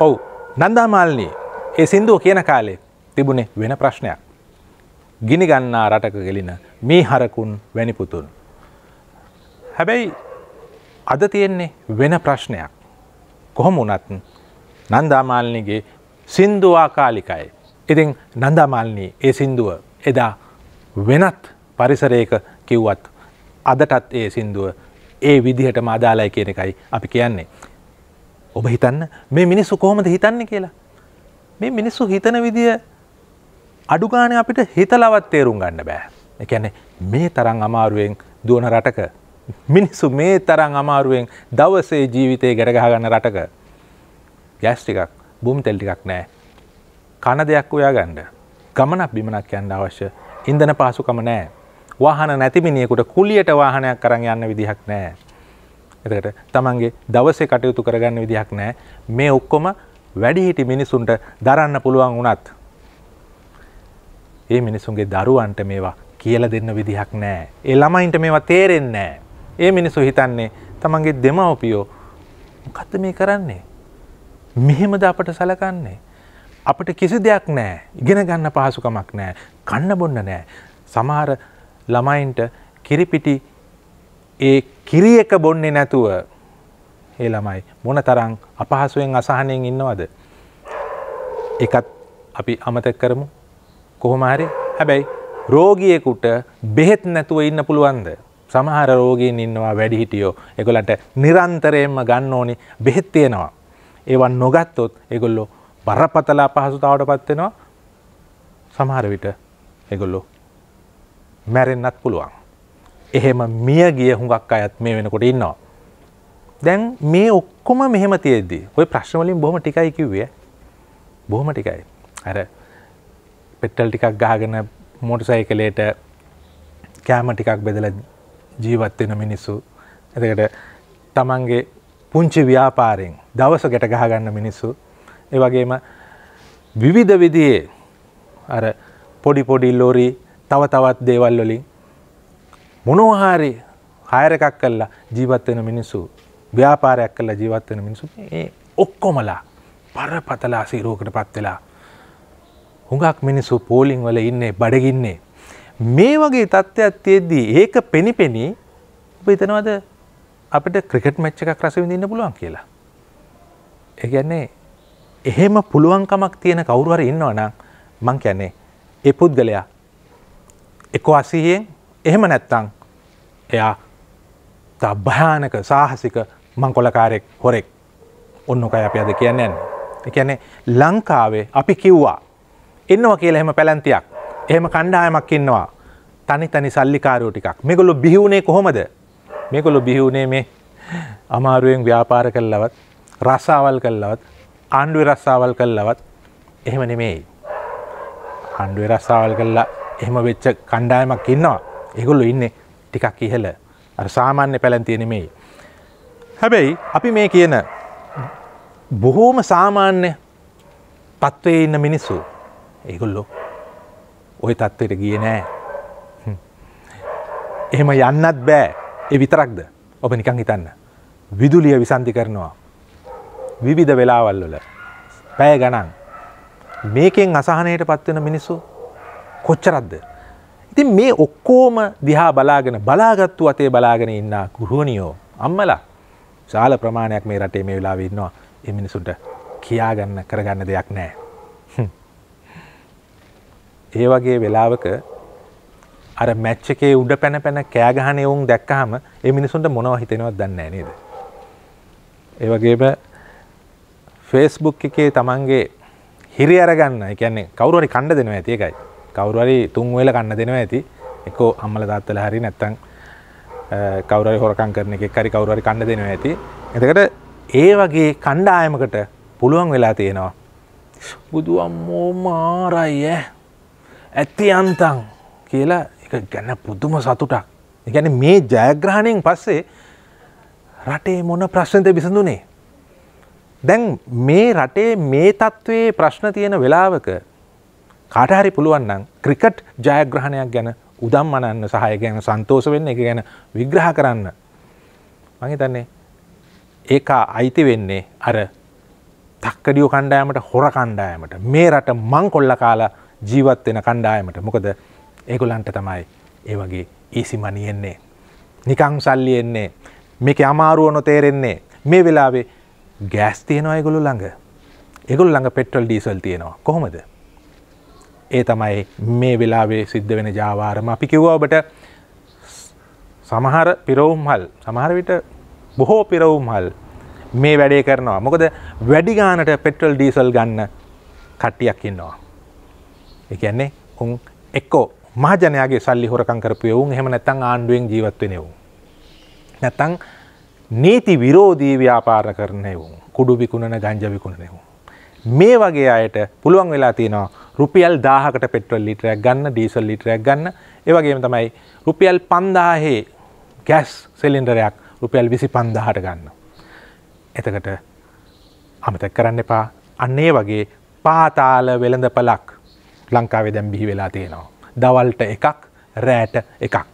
ඔවු නන්දාමාල්නී ඒ සින්දුව කියන කාලේ තිබුණේ වෙන ප්‍රශ්නයක්. ගිනි ගන්නා රටක ගෙලින මේ හරකුන් වැනිපුතුන්. හැබැයි අද තියෙන්නේ වෙන ප්‍රශ්නයක්. කොහොම වනත් නන්දාමාල්නිගේ සින්දුවාකාලිකයි. ඉතින් නන්දාමාල්නී ඒ සින්දුව එදා වෙනත් පරිසරයක කිව්වත් අදටත් ඒ සින්දුව ඒ විදිහටම අදාලයි කියන එකයි අපි කියන්නේ. ඔබ හිතන්න මේ මිනිස්සු කොහොමද හිතන්නේ කියලා. මේ මිනිස්සු හිතන විදිය අඩුගානය අපිට හිතලවත් තේරුම් ගන්න බෑ. එකැනෙ මේ තරං අමාරුවෙන් දුවන රටක. මිනිස්සු මේ තරං අමාරුවෙන් දවසේ ජීවිතය ගැරගහගන්න රටක. ගැස්ටිකක් බුම් තෙල්ටිකක් නෑ. කණ දෙයක් ඔයා ගණ්ඩ. ගමනක් බිමනක් යන්න අවශ්‍ය ඉන්දන පාසුකම නෑ. වාහන නැතිමිනියකුට කුලියට වාහනයක් කරන්න යන්න විදිහක් නෑ. එතකට තමන්ගේ දවසේ කටයුතු කරගන්න විදිහක් නෑ මේ ඔක්කොම වැඩිහිටි මිනිසුන්ට දරන්න පුළුවන් වුණත් ඒ මිනිසුන්ගේ දරුවන්ට මේවා කියල දෙන්න විදිහක් නෑ ඒ ළමයින්ට මේවා තේරෙන්නෑ ඒ මිනිසු හිතන්නේ තමන්ගේ දෙමවපියෝ කත්ත මේ කරන්නේ මෙහෙමද අපට සලකන්නේ අපට කිසි දෙයක් නෑ ඉගෙන ගන්න පහසුකමක් නෑ කන්න බොන්න නෑ සමහර ළමයින්ට කිරිපිටි ඒ කිරි එක බොන්නේ නැතුව ඒ ළමයි මොන තරම් අපහසුවෙන් අසහනයෙන් ඉන්නවද? ඒකත් අපි අමතක කරමු. කොහොම හරි හැබැයි රෝගියෙකුට බෙහෙත් නැතුව ඉන්න පුළුවන්ද? සමහර රෝගීන් ඉන්නවා වැඩිහිටියෝ ඒගොල්ලන්ට නිරන්තරයෙන්ම ගන්න ඕනි බෙහෙත් තියෙනවා. ඒවා නොගත්තොත් ඒගොල්ලෝ බරපතල අපහසුතාවටපත් වෙනවා. සමහර විට ඒගොල්ලෝ මැරෙන්නත් පුළුවන්. එහෙම මිය ගිය හුඟක් අයත් මේ වෙනකොට ඉන්නවා. දැන් මේ ඔක්කොම මෙහෙම තියෙද්දී ඔය ප්‍රශ්නවලින් බොහොම ටිකයි කිව්වේ බොහොම ටිකයි. අර පෙට්ටල් ටිකක් ගහගෙන මෝටසයිකලේට කෑම ටිකක් බෙදල ජීවත් වෙන මිනිස්සු එතකට තමන්ගේ පුංචි ව්‍යාපාරෙන් දවස ගැට ගහගන්න මිනිස්සු ඒ වගේම විවිධ විදියේ අර පොඩි පොඩි ලෝරි තව තවත් දේවල් වලින් මොනෝහාරි හයර එකක් කල්ලා ජීවත්වෙන මිනිස්සු ව්‍යාපාරයක් කල්ලා ජීවත්වෙන මිනිසු ඒ ඔක්කොමලා පර පතලා සීරෝකට පත්වෙලා හුඟක් මිනිස්සු පෝලිං වල ඉන්නේ බඩගින්නේ. මේ වගේ තත්ත්වයක් තියෙද්දී ඒක පෙනිපෙනී ඔබ හිතනවද අපිට ක්‍රිකට් මැච් එකක් රස විඳින්න පුළුවන් කියලා. ඒ කියන්නේ එහෙම පුළුවන්කමක් තියෙන කවුරු හරි ඉන්නවනම් මං කියන්නේ ඒ පුද්ගලයා 180න් එහෙම නැත්තං එයා තා භයානක සාහසික මංකොලකාරෙක් හොරෙක් ඔන්නොකයි අපි අද කියන්න යන්න. එකැනේ ලංකාවේ අපි කිව්වා. එන්නවා කියල එහෙම පැලැන්තියක් එහෙම කණ්ඩායමක් ඉන්නවා තනි තනි සල්ලිකාරෝ ටිකක් මේගොල්ලු බිහිවුණේ කොහොමද මේගොල්ලු බිහිවුණේ මේ අමාරුවෙන් ව්‍යාපාර කල්ලවත් රස්සාවල් කල්ලවත් ආණ්ඩුව රස්සාවල් කල්ලවත් එහෙම නෙමෙයි. ආණ්ඩුවේ රස්සාවල් කල්ලා එහෙම වෙච්ච කණ්ඩායමක් ඉන්නවා ඒගොල්ලු ඉන්නේ ටිකක් ඉහළ සාමාන්‍ය පැලැන්තිය නෙමෙයි. හැබැයි අපි මේ කියන බොහෝම සාමාන්‍ය තත්ත්වයේ ඉන්න මිනිස්සු ඒගොල්ලෝ ඔය තත්ත්වයට ගිය නෑ. එහෙම යන්නත් බෑ ඒ විතරක්ද ඔබ නිකං හිතන්න. විදුලිය විසන්ධි කරනවා. විවිධ වෙලාවල් වල පැය ගණන් මේකෙන් අසාහනයට පත්වෙන මිනිස්සු කොච්චරක්ද ඉතින් මේ ඔක්කෝම දිහා බලාගෙන බලාගත්තු අතේ බලාගෙන ඉන්න ගෘහණියෝ අම්මලා ශාල ප්‍රමාණයක් මේ රටේ මේ වෙලාවේ ඉන්නවා ඒ මිනිසුන්ට කියාගන්න කරගන්න දෙයක් නැහැ. ඒ වගේ වෙලාවක අර මැච් එකේ උඩ පැන පැන කෑ ගහන එවුන් දැක්කහම ඒ මිනිසුන්ට මොනව හිතෙනවද දන්නේ නැහැ නේද? ඒ වගේම Facebook එකේ තමන්ගේ හිරි අරගන්න, ඒ කියන්නේ කවුරු හරි කණ්ඩ දෙනවා ඇති එකයි. කවරුහරි තුන් වේල කන්න දෙනවා ඇති එකෝ අම්මල තාත්තල හරි නැත්තම් කවුරුහරි හොරකම් කරන එකෙක් හරි කවුරුහරි කන්න දෙනවා ඇති එතකට ඒ වගේ කණ්ඩායමකට පුළුවන් වෙලා තියෙනවා බුදු අම්මෝ මාරයි ඈ ඇති අන්තං කියලා එක ගැන පුදුම සතුටක් ගැන මේ ජයග්‍රහණයෙන් පස්සේ රටේ මොන ප්‍රශ්නද විසඳුනේ. දැන් මේ රටේ මේ තත්ත්වයේ ප්‍රශ්න තියෙන වෙලාවක කාටහරි පුළුවන්නම් ක්‍රිකට් ජයග්‍රහණයක් ගැන උදම් මනන්න සහය ගැන සන්තෝස වෙන්න එක ගැන විග්‍රහ කරන්න මහිතන්නේ ඒකා අයිති වෙන්නේ අර තක්කඩියෝ කණ්ඩායමට හොර කණ්ඩායමට මේ රට මං කොල්ල කාලා ජීවත් වෙන කණ්ඩායමට මොකද ඒගොලන්ට තමයි ඒ වගේ ඊසිමනියෙන්නේ නිකං සල්ලි එන්නේ මේක අමාරුව නොතේරෙන්නේ මේ වෙලාවේ ගෑස් තියෙනවා ඒගොලු ළඟ එගොල් ළඟ පෙට්‍රල් ඩීසල් තියෙනවා කොහොමද ඒ තමයි මේ වෙලාවේ සිද්ධ වෙන ජාවාරම අපි කිව්ව ඔබට සමහර පිරවුම්හල් සමහර විට බොහෝ පිරවුම්හල් මේ වැඩේ කරනවා මොකද වැඩි ගානට පෙට්‍රල් ඩීසල් ගන්න කට්ටියක් ඉන්නවා එකන්නේ උන් එක්කෝ මහජනයාගේ සල්ලි හොරකං කරපු වුන් එහෙම නැත්තං ආණ්ඩුවෙන් ජීවත්වෙන වූ නැත්තං නීති විරෝධී ව්‍යාපාර කරනය වුන් කුඩු විකුණන ගංජ විකුණනයවු මේ වගේ අයට පුළුවන් වෙලා තියෙනවා රුපියල් 1000කට පෙට්‍රල් ලීටරයක් ගන්න ඩීසල් ලීටරයක් ගන්න ඒ වගේම තමයි රුපියල් 5000 ගෑස් සිලින්ඩරයක් රුපියල් 25000ට ගන්න. එතකට අමතක කරන්න එපා. අන්න ඒ වගේ පාතාල වෙළඳපලක් ලංකාවේ දැන් බිහි වෙලා තියෙනවා. දවල්ට එකක්, රෑට එකක්.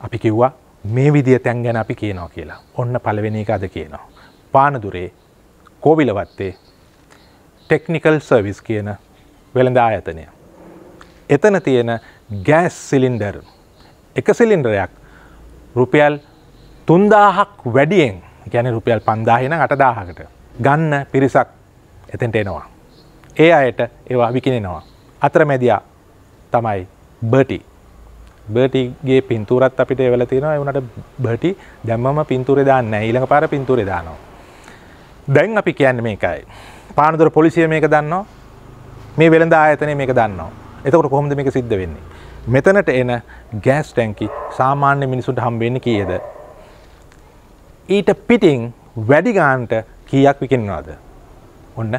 අපි කිව්වා මේ විදිය තැන් ගැන අපි කියනවා කියලා. ඔන්න පළවෙනි එක අද කියනවා. පානදුරේ කෝවිලවත්තේ ටෙක්නිකල් සර්විස් කියන වෙළඳ ආයතනය. එතන තියෙන ගෑස් සිලින්ඩර් එක සිලින්ඩරයක් රුපියල් තුන්දාහක් වැඩියෙන් ගැන රුපියල් පන්දාහින අටදාහකට ගන්න පිරිසක් එතෙන්ට එනවා. ඒ අයට ඒවා විකිනෙනවා. අතර මැදයා තමයි බටි බටිගේ පින්තුරත් අපිට එවල තියෙනවා එවනට බටි දැම්මම පින්තුරෙ දාන්න ඊළඟ පාර පින්තුරෙ දානවා. දැන් අපි කියන්න මේකයි. පානදුර පොලිසිය මේක දන්නවා මේ වෙළඳ ආයතනය මේක දන්නවා. එතකොට කොහොමද මේක සිද්ධ වෙන්නේ. මෙතනට එන ගෑස් ටැන්කි සාමාන්‍ය මිනිසුන්ට හම්බෙන්න කියද. ඊට පිටිං වැඩිගාන්ට කියක් විකින්නවාද. ඔන්න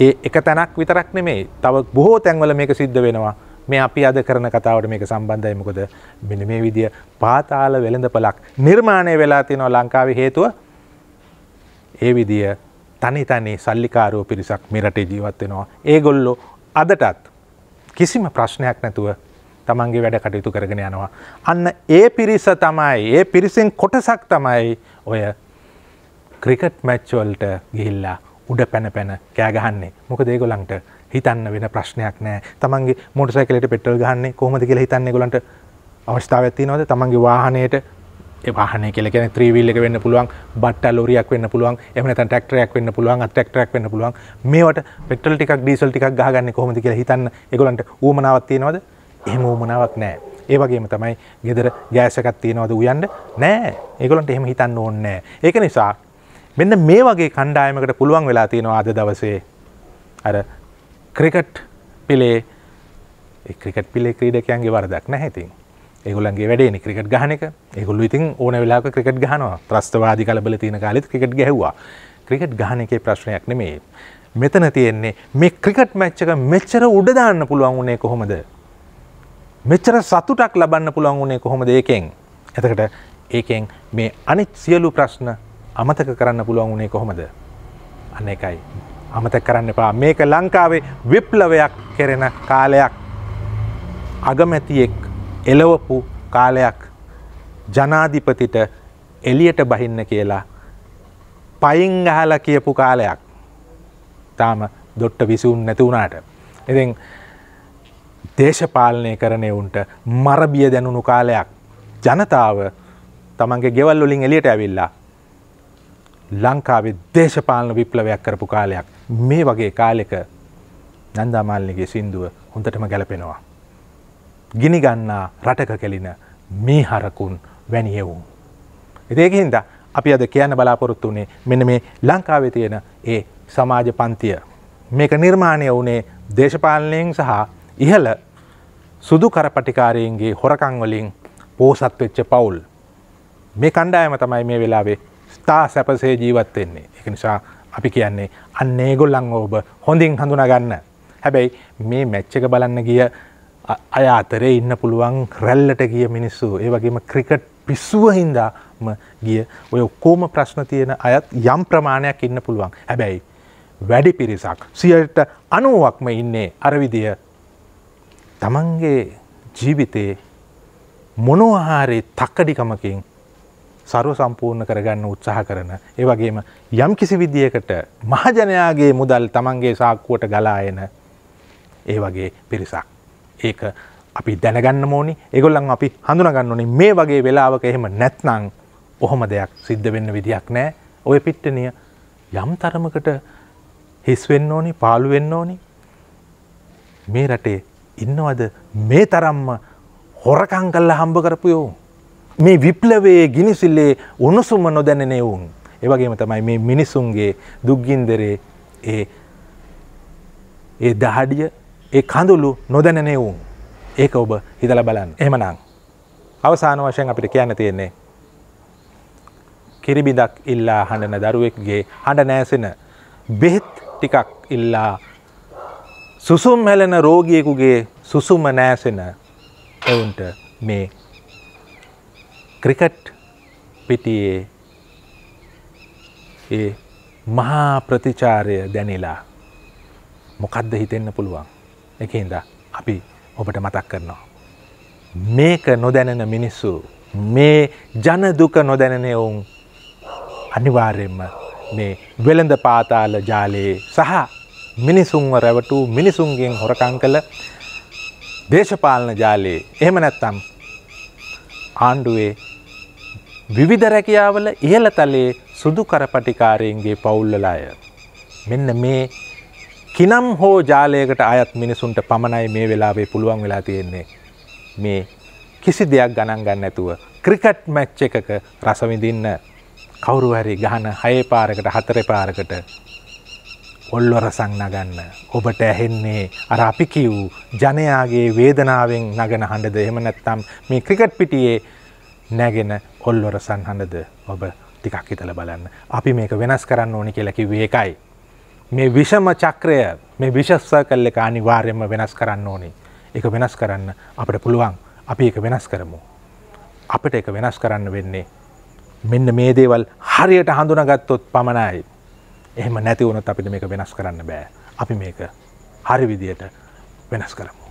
ඒ එක තැනක් විතරක් නෙමේ තව බොහෝ තැන්වල මේක සිද්ධ වෙනවා මේ අපි අද කරන කතාවට මේක සම්බන්ධයි මොකද මෙන්න මේ විදිය පාතාල වෙළඳපලක් නිර්මාණය වෙලා තියෙනවා ලංකාවේ හේතුව ඒ විදිය තනි තනි සල්ලිකාරෝ පිරිසක් මේ රටේ ජීවත් වෙනවා. ඒගොල්ලෝ අදටත් කිසිම ප්‍රශ්නයක් නැතුව තමන්ගේ වැඩ කටයුතු කරගෙන යනවා. අන්න ඒ පිරිස තමයි ඒ පිරිසෙන් කොටසක් තමයි ඔය ක්‍රිකට් මැච්වල්ට ගිහිල්ලා උඩ පැන පැන කෑගහන්නේ මොක දේගොලන්ට හිතන්න වෙන ප්‍රශ්නයක් නෑ තමන්ගේ මොටසයිකලට පෙටල් ගහන්නේ කොහොමද කියලා හිතන්නේ ගොලන්ට අවස්ථාව ඇති නොද තමන්ගේ වාහනයට වාහනය කියල කෙන ත්‍රීවිල් එක වෙන්න පුළුවන් බට්ට ලෝරියක් වෙන්න පුළුවන් එම තැන් ටක්ටරයක් වෙන්න පුළුවන් ටෙක්ටරක් වෙන්න පුළුවන් මේට පෙටල් ටික් ඩීසල් ටික් ගහගන්න කොමති කියලා හිතන්න එකගොලන්ට ඌමනාවක් තියෙනවද එහෙම ූමනාවක් නෑ ඒ වගේම තමයි ගෙදර ගෑසකත් තියෙනවද උයන්ට නෑ ඒගොලන්ට එහෙම හිතන්න ඕන්නෑ ඒක නිසා මෙන්න මේ වගේ කණ්ඩායමකට පුළුවන් වෙලා තියෙනවා අද දවසේ අර ක්‍රිකට් පිලේ ක්‍රිකට් පිලේ ක්‍රීඩකයන්ගේ වරදක් නැහැතින් ඒගොල්ලන්ගේ වැඩේ ක්‍රිකට් ගහන එක ඒගොල්ලු ඉතින් ඕන වෙලා ක්‍රිකට් ගහනවා ත්‍රස්තවාදි කලබල තියෙන කාලෙත් ක්‍රිකට් ගැහුවා ක්‍රිකට් ගහන එකේ ප්‍රශ්නයක් නෙමේ මෙතන තියෙන්නේ මේ ක්‍රිකට් මැච්චක මෙච්චර උඩ දාන්න පුළුවන් වුණේ කොහොමද මෙච්චර සතුටක් ලබන්න පුළුවන් වුණේ කොහොමද ඒකෙන් එතකට ඒකෙන් මේ අනිත් සියලු ප්‍රශ්න අමතක කරන්න පුළුවන් වුණේ කොහොමද අන්න එකයි අමතක කරන්න එපා මේක ලංකාවේ විප්ලවයක් කෙරෙන කාලයක් අගමැතියෙක් එලවපු කාලයක් ජනාධිපතිට එලියට බහින්න කියලා පයින් අහලා කියපු කාලයක් තාම දොට්ට විසුන් නැති වුණාට. ඉතින් දේශපාලනය කරනය උන්ට මරබිය දැනුණු කාලයක් ජනතාව තමන්ගේ ගෙවල් වලින් එලියට ඇවිල්ලා ලංකාවේ දේශපාලන විප්ලවයක් කරපු කාලයක් මේ වගේ කාලෙක නන්දාමාල්ලගේ සින්දුව හොඳටම ගැලපෙනවා. ගිනිගන්නා රටක කෙලින මීහරකුන් වැනිියවුම්. එදේකහින්ද අපි අද කියන්න බලාපොරොත්තු වනේ මෙන මේ ලංකාවේ තියෙන ඒ සමාජ පන්තිය. මේක නිර්මාණය වනේ දේශපාලනයෙන් සහ ඉහල සුදු කරපටිකාරයන්ගේ හොරකංවලින් පෝසත්වෙච්ච පවුල්. මේ කණ්ඩායම තමයි මේ වෙලාවේ ස්ථා සැපසේ ජීවත්වෙන්නේ එක නිසා අපි කියන්නේ අන්නේ ගොල්ලං ඔබ හොඳින් හඳුනගන්න. හැබැයි මේ මැච්චක බලන්න ගිය අය අතරේ ඉන්න පුළුවන් රැල්ලට ගිය මිනිස්සු ඒ වගේම ක්‍රිකට් පිස්සුව හින්දාම ගිය ඔය ඔක්කෝම ප්‍රශ්න තියෙන අයත් යම් ප්‍රමාණයක් ඉන්න පුළුවන් හැබැයි වැඩි පිරිසක් සියට අනුවක්ම ඉන්නේ අරවිදිය තමන්ගේ ජීවිතයේ මොනොහාරේ තක්කඩිකමකින් සරුව සම්පූර්ණ කරගන්න උත්සාහ කරන ඒ වගේම යම් කිසි විදියකට මහජනයාගේ මුදල් තමන්ගේ සාක්කුවට ගලායන ඒ වගේ පිරිසක් ඒක අපි දැනගන්න ඕනි ඒගොල්ලන් අපි හඳුනගන්න ඕනි මේ වගේ වෙලාවක එහෙම නැත්නං ඔහොම දෙයක් සිද්ධ වෙන්න විදියක් නෑ ඔය පිට්ටනිය යම් තරමකට හිස්වෙන්න ඕනි පාළුවෙන්න ඕනි මේ රටේ ඉන්නවද මේ තරම්ම හොරකං කල්ල හම්බ කරපුයෝ මේ විප්ලවේ ගිනිසිල්ලේ උණුසුම නොදැනෙන එවුන් ඒවගේම තමයි මේ මිනිසුන්ගේ දුක්ගින්දරේ ඒ ඒ දහඩිය ඒ කඳුළු නොදැන නෙවුම් ඒක ඔබ හිතල බලන්න එහමනං. අවසාන වශයෙන් අපිට කියන්න තියෙන්නේ. කිරිබිදක් ඉල්ලා හඬන දරුවෙක්ගේ හඬ නෑසෙන බෙහෙත් ටිකක් ඉල්ලා සුසුම් හැලෙන රෝගියෙකුගේ සුසුම නෑසෙන එවුන්ට මේ ක්‍රිකට් පිටියේ ඒ මහා ප්‍රතිචාරය දැනිලා මොකද්ද හිතෙන්න පුළුවන් එකහින්ද අපි ඔබට මතක් කරනවා. මේක නොදැනෙන මිනිස්සු මේ ජනදුක නොදැනනයවුන් අනිවාර්යෙන්ම මේ වෙළඳ පාතාල ජාලයේ සහ මිනිසුන්ව රැවටූ මිනිසුන්ගෙන් හොරකං කළ දේශපාලන ජාලයේ එහෙම නැත්තම් ආණ්ඩුවේ විවිධ රැකියාවල ඉහළ තලයේ සුදු කරපටිකාරයන්ගේ පවුල්ලලාය. මෙන්න මේ කිනම් හෝ ජාලයකට අයත් මිනිසුන්ට පමණයි මේ වෙලාවේ පුළුවන් වෙලා තියෙන්නේ මේ කිසි දෙයක් ගණන් ගන්න ඇතුව ක්‍රිකට් මැච්ච එකක රසවිඳින්න කවුරු හරි ගහන හය පාරකට හතරේ පාරකට ඔල්ලොර සංනගන්න ඔබට ඇහෙන්නේ අර අපි කිව් ජනයාගේ වේදනාවෙන් නගන හඬද එහෙම නැත්තම් මේ ක්‍රිකට් පිටියේ නැගෙන ඔල්ලොර සංහඬද ඔබ ටිකක් හිතල බලන්න අපි මේක වෙනස් කරන්න ඕනි කියලා කිව්වේ ඒකයි මේ විෂම චක්‍රය මේ විෂස් සර්කල් එක අනිවාර්යයෙන්ම වෙනස් කරන්න ඕනේ. ඒක වෙනස් කරන්න අපිට පුළුවන්. අපි ඒක වෙනස් කරමු. අපිට ඒක වෙනස් කරන්න වෙන්නේ මෙන්න මේ දේවල් හරියට හඳුනාගත්තොත් පමණයි. එහෙම නැති වුණොත් අපිට මේක වෙනස් කරන්න බෑ. අපි මේක හරි විදියට වෙනස් කරමු.